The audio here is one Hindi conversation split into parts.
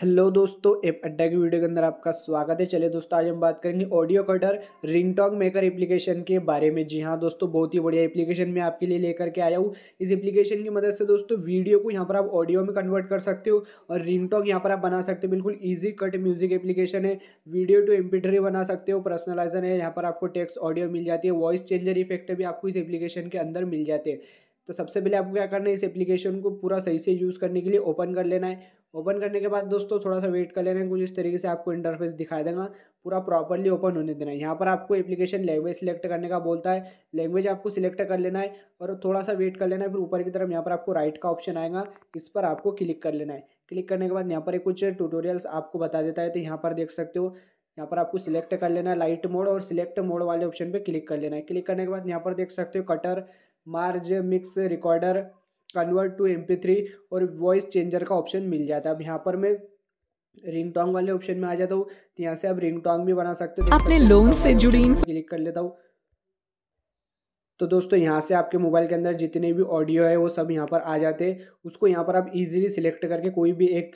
हेलो दोस्तों एप अड्डा की वीडियो के अंदर आपका स्वागत है चलिए दोस्तों आज हम बात करेंगे audio cutter ringtone maker application के बारे में जी हाँ दोस्तों बहुत ही बढ़िया एप्लीकेशन मैं आपके लिए लेकर के आया हूँ इस एप्लीकेशन की मदद से दोस्तों वीडियो को यहाँ पर आप ऑडियो में कन्वर्ट कर सकते हो और रिंगटॉक यहाँ पर आप बना सकते हो बिल्कुल ईजी कट म्यूजिक एप्लीकेशन है वीडियो टू एम्पिटरी बना सकते हो पर्सनलाइजन है यहाँ पर आपको टेक्स ऑडियो मिल जाती है वॉइस चेंजर इफेक्ट भी आपको इस एप्लीकेशन के अंदर मिल जाते हैं तो सबसे पहले आपको क्या करना है इस एप्लीकेशन को पूरा सही से यूज़ करने के लिए ओपन कर लेना है ओपन करने के बाद दोस्तों थोड़ा सा वेट कर लेना है कुछ इस तरीके से आपको इंटरफेस दिखाई देगा पूरा प्रॉपरली ओपन होने देना है यहाँ पर आपको एप्लीकेशन लैंग्वेज सिलेक्ट करने का बोलता है लैंग्वेज आपको सिलेक्ट कर लेना है और थोड़ा सा वेट कर लेना है फिर ऊपर की तरफ यहाँ पर आपको राइट का ऑप्शन आएगा इस पर आपको क्लिक कर लेना है क्लिक करने के बाद यहाँ पर कुछ ट्यूटोरियल्स आपको बता देता है तो यहाँ पर देख सकते हो यहाँ पर आपको सिलेक्ट कर लेना है लाइट मोड और सिलेक्ट मोड वाले ऑप्शन पर क्लिक कर लेना है क्लिक करने के बाद यहाँ पर देख सकते हो cutter merge mix recorder convert to M और वॉइस चेंजर का ऑप्शन मिल जाता है अब यहाँ पर मैं रिंग टोंग वाले ऑप्शन में आ जाता हूँ तो यहाँ से आप रिंग टोंग भी बना सकते हो अपने लोन से जुड़ी क्लिक कर लेता हूँ तो दोस्तों यहाँ से आपके मोबाइल के अंदर जितने भी ऑडियो है वो सब यहाँ पर आ जाते हैं उसको यहाँ पर आप इजीली सिलेक्ट करके कोई भी एक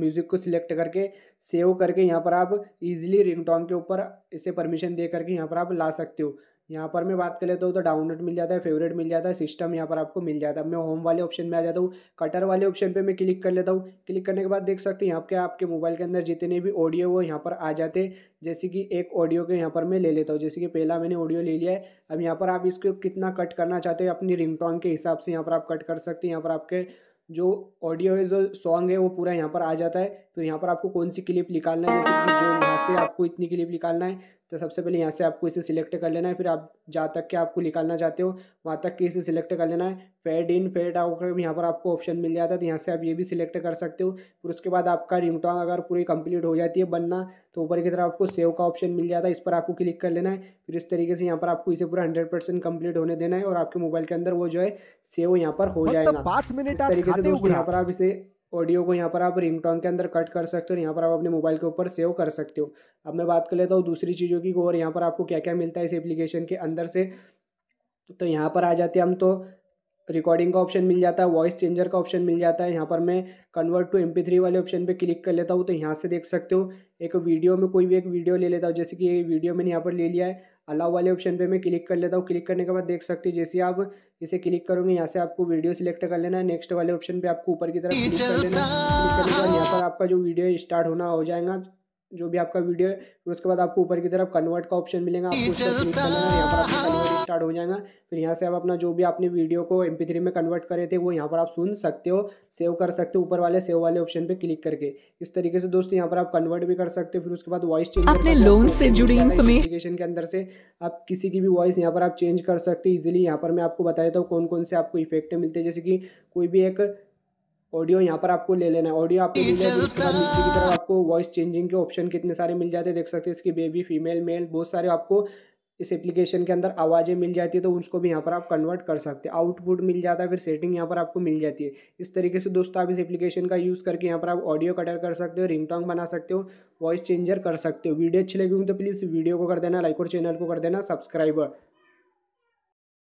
म्यूज़िक को सिलेक्ट करके सेव करके यहाँ पर आप इजीली रिंगटोन के ऊपर इसे परमिशन दे करके यहाँ पर आप ला सकते हो यहाँ पर मैं बात कर लेता हूँ तो डाउनलोड मिल जाता है फेवरेट मिल जाता है सिस्टम यहाँ पर आपको मिल जाता है मैं होम वाले ऑप्शन में आ जाता हूँ कटर वाले ऑप्शन पे मैं क्लिक कर लेता हूँ क्लिक करने के बाद देख सकते हैं यहाँ पे आपके मोबाइल के अंदर जितने भी ऑडियो वो यहाँ पर आ जाते हैं जैसे कि एक ऑडियो को यहाँ पर मैं ले लेता हूँ जैसे कि पहला मैंने ऑडियो ले लिया है अब यहाँ पर आप इसको कितना कट करना चाहते हो अपनी रिंग के हिसाब से यहाँ पर आप कट कर सकते हैं यहाँ पर आपके जो ऑडियो है जो सॉन्ग है वो पूरा यहाँ पर आ जाता है फिर यहाँ पर आपको कौन सी क्लिप निकालना है जैसे कि जो यहाँ से आपको इतनी क्लिप निकालना है तो सबसे पहले यहाँ से आपको इसे सिलेक्ट कर लेना है फिर आप जहाँ तक के आपको निकालना चाहते हो वहाँ तक के इसे सिलेक्ट कर लेना है फेड इन फेड आउट यहाँ पर आपको ऑप्शन मिल जाता है तो यहाँ से आप ये भी सिलेक्ट कर सकते हो फिर उसके बाद आपका रिंगटोंग अगर पूरी कंप्लीट हो जाती है बनना तो ऊपर की तरफ आपको सेव का ऑप्शन मिल जाता है इस पर आपको क्लिक कर लेना है फिर इस तरीके से यहाँ पर आपको इसे पूरा हंड्रेड परसेंट कम्प्लीट होने देना है और आपके मोबाइल के अंदर वो जो है सेव यहाँ पर हो मतलब जाएगा पाँच मिनट तरीके से दोस्तों यहाँ पर आप इसे ऑडियो को यहाँ पर आप रिंगटोन के अंदर कट कर सकते हो यहाँ पर आप अपने मोबाइल के ऊपर सेव कर सकते हो अब मैं बात कर लेता हूँ दूसरी चीज़ों की और यहाँ पर आपको क्या क्या मिलता है इस एप्लीकेशन के अंदर से तो यहाँ पर आ जाते हैं हम तो रिकॉर्डिंग का ऑप्शन मिल जाता है वॉइस चेंजर का ऑप्शन मिल जाता है यहाँ पर मैं कन्वर्ट टू एम थ्री वाले ऑप्शन पे क्लिक कर लेता हूँ तो यहाँ से देख सकते हो एक वीडियो में कोई भी एक वीडियो ले लेता हूँ जैसे कि ये वीडियो मैंने यहाँ पर ले लिया है अलाव वाले ऑप्शन पे मैं क्लिक कर लेता हूँ क्लिक करने के बाद देख सकते हो जैसे आप इसे क्लिक करोगे यहाँ से आपको वीडियो सिलेक्ट कर लेना है नेक्स्ट वाले ऑप्शन पर आपको ऊपर की तरफ क्लिक कर लेना यहाँ पर आपका जो वीडियो स्टार्ट होना हो जाएगा जो भी आपका वीडियो है फिर उसके बाद आपको ऊपर की तरफ कन्वर्ट का ऑप्शन मिलेगा आपको क्लिक यहाँ पर आपका कन्वर्ट स्टार्ट हो जाएगा फिर यहाँ से आप अपना जो भी आपने वीडियो को एम में कन्वर्ट करे थे वो यहाँ पर आप सुन सकते हो सेव कर सकते हो ऊपर वाले सेव वाले ऑप्शन पे क्लिक करके इस तरीके से दोस्तों यहाँ पर आप कन्वर्ट भी कर सकते हो फिर उसके बाद वॉइस चेंज अपने लोन से जुड़ी इन्फॉर्मेशन के अंदर से आप किसी की भी वॉइस यहाँ पर आप चेंज कर सकते हो ईजिली यहाँ पर मैं आपको बता देता हूँ कौन कौन से आपको इफेक्ट मिलते हैं जैसे कि कोई भी एक ऑडियो यहाँ पर आपको ले लेना है ऑडियो आपको मिल जाएगी उसके बाद नीचे की तरफ आपको वॉइस चेंजिंग के ऑप्शन कितने सारे मिल जाते हैं देख सकते हैं इसकी बेबी फीमेल मेल बहुत सारे आपको इस एप्लीकेशन के अंदर आवाज़ें मिल जाती है तो उसको भी यहाँ पर आप कन्वर्ट कर सकते हैं आउटपुट मिल जाता है फिर सेटिंग यहाँ पर आपको मिल जाती है इस तरीके से दोस्तों आप इस एप्लीकेशन का यूज़ करके यहाँ पर आप ऑडियो कटर कर सकते हो रिंगटोंग बना सकते हो वॉइस चेंजर कर सकते हो वीडियो अच्छी लगी तो प्लीज़ वीडियो को कर देना लाइक और चैनल को कर देना सब्सक्राइबर